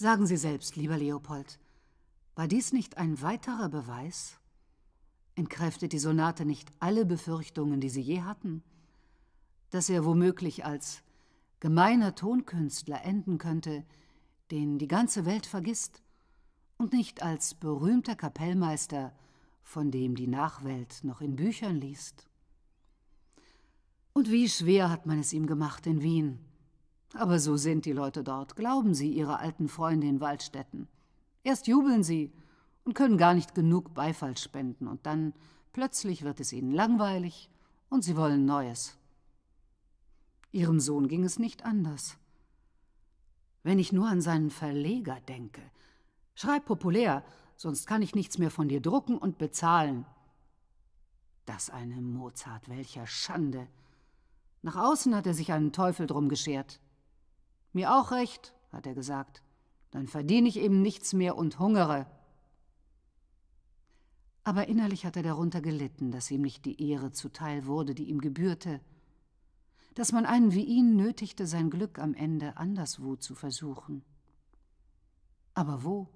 Sagen Sie selbst, lieber Leopold, war dies nicht ein weiterer Beweis? Entkräftet die Sonate nicht alle Befürchtungen, die Sie je hatten? Dass er womöglich als gemeiner Tonkünstler enden könnte, den die ganze Welt vergisst, und nicht als berühmter Kapellmeister, von dem die Nachwelt noch in Büchern liest. Und wie schwer hat man es ihm gemacht in Wien, aber so sind die Leute dort, glauben sie ihrer alten Freunde in Waldstätten. Erst jubeln sie und können gar nicht genug Beifall spenden, und dann plötzlich wird es ihnen langweilig und sie wollen Neues. Ihrem Sohn ging es nicht anders. Wenn ich nur an seinen Verleger denke. Schreib populär, sonst kann ich nichts mehr von dir drucken und bezahlen. Das eine Mozart, welcher Schande. Nach außen hat er sich einen Teufel drum geschert. Mir auch recht, hat er gesagt. Dann verdiene ich eben nichts mehr und hungere. Aber innerlich hat er darunter gelitten, dass ihm nicht die Ehre zuteil wurde, die ihm gebührte, dass man einen wie ihn nötigte, sein Glück am Ende anderswo zu versuchen. Aber wo?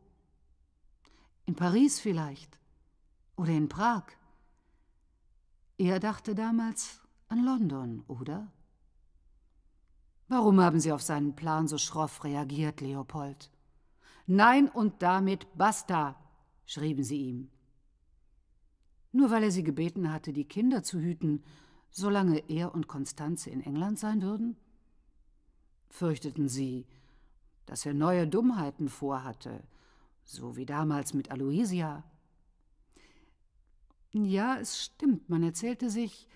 In Paris vielleicht oder in Prag. Er dachte damals an London, oder? Warum haben Sie auf seinen Plan so schroff reagiert, Leopold? Nein und damit basta, schrieben sie ihm. Nur weil er sie gebeten hatte, die Kinder zu hüten, solange er und Konstanze in England sein würden? Fürchteten sie, dass er neue Dummheiten vorhatte, so wie damals mit Aloysia. Ja, es stimmt, man erzählte sich,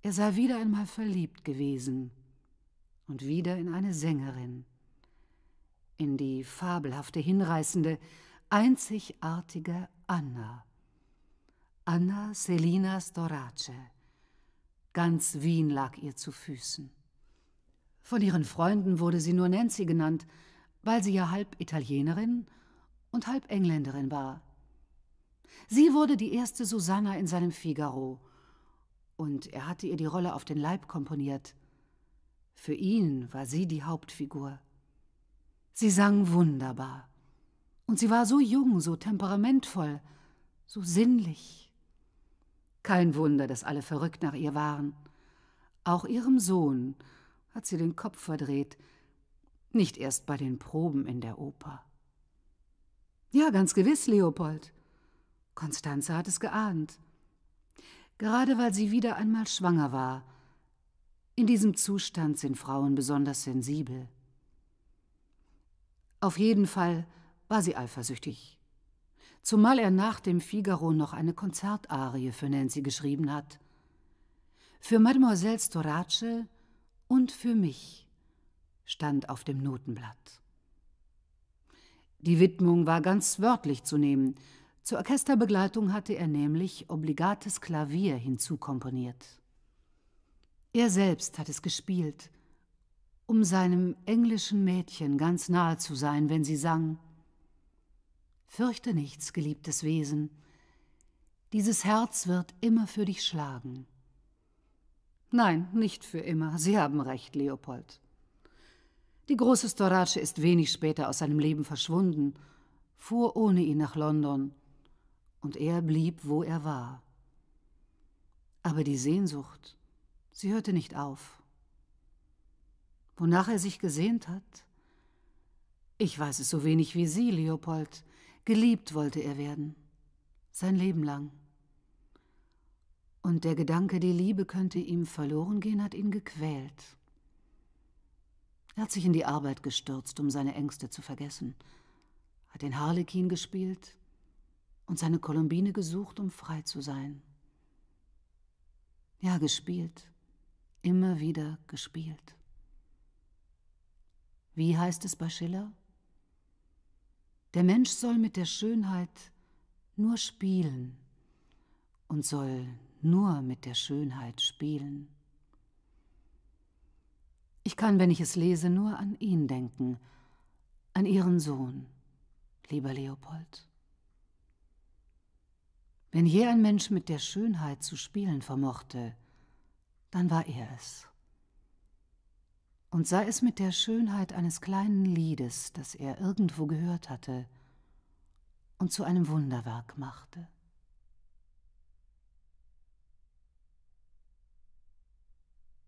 er sei wieder einmal verliebt gewesen und wieder in eine Sängerin, in die fabelhafte, hinreißende, einzigartige Anna. Anna Selina Storace. Ganz Wien lag ihr zu Füßen. Von ihren Freunden wurde sie nur Nancy genannt, weil sie ja halb Italienerin und halb Engländerin war. Sie wurde die erste Susanna in seinem Figaro, und er hatte ihr die Rolle auf den Leib komponiert. Für ihn war sie die Hauptfigur. Sie sang wunderbar. Und sie war so jung, so temperamentvoll, so sinnlich. Kein Wunder, dass alle verrückt nach ihr waren. Auch ihrem Sohn hat sie den Kopf verdreht, nicht erst bei den Proben in der Oper. Ja, ganz gewiss, Leopold. Konstanze hat es geahnt. Gerade weil sie wieder einmal schwanger war, in diesem Zustand sind Frauen besonders sensibel. Auf jeden Fall war sie eifersüchtig. Zumal er nach dem Figaro noch eine Konzertarie für Nancy geschrieben hat. Für Mademoiselle Storace und für mich stand auf dem Notenblatt. Die Widmung war ganz wörtlich zu nehmen. Zur Orchesterbegleitung hatte er nämlich obligates Klavier hinzukomponiert. Er selbst hat es gespielt, um seinem englischen Mädchen ganz nahe zu sein, wenn sie sang. Fürchte nichts, geliebtes Wesen, dieses Herz wird immer für dich schlagen. Nein, nicht für immer, Sie haben recht, Leopold. Die große Storace ist wenig später aus seinem Leben verschwunden, fuhr ohne ihn nach London, und er blieb, wo er war. Aber die Sehnsucht, Sie hörte nicht auf. Wonach er sich gesehnt hat? Ich weiß es so wenig wie Sie, Leopold. Geliebt wollte er werden. Sein Leben lang. Und der Gedanke, die Liebe könnte ihm verloren gehen, hat ihn gequält. Er hat sich in die Arbeit gestürzt, um seine Ängste zu vergessen, hat den Harlekin gespielt und seine Kolumbine gesucht, um frei zu sein. Ja, gespielt immer wieder gespielt. Wie heißt es bei Schiller? Der Mensch soll mit der Schönheit nur spielen und soll nur mit der Schönheit spielen. Ich kann, wenn ich es lese, nur an ihn denken, an ihren Sohn, lieber Leopold. Wenn je ein Mensch mit der Schönheit zu spielen vermochte, dann war er es. Und sei es mit der Schönheit eines kleinen Liedes, das er irgendwo gehört hatte und zu einem Wunderwerk machte.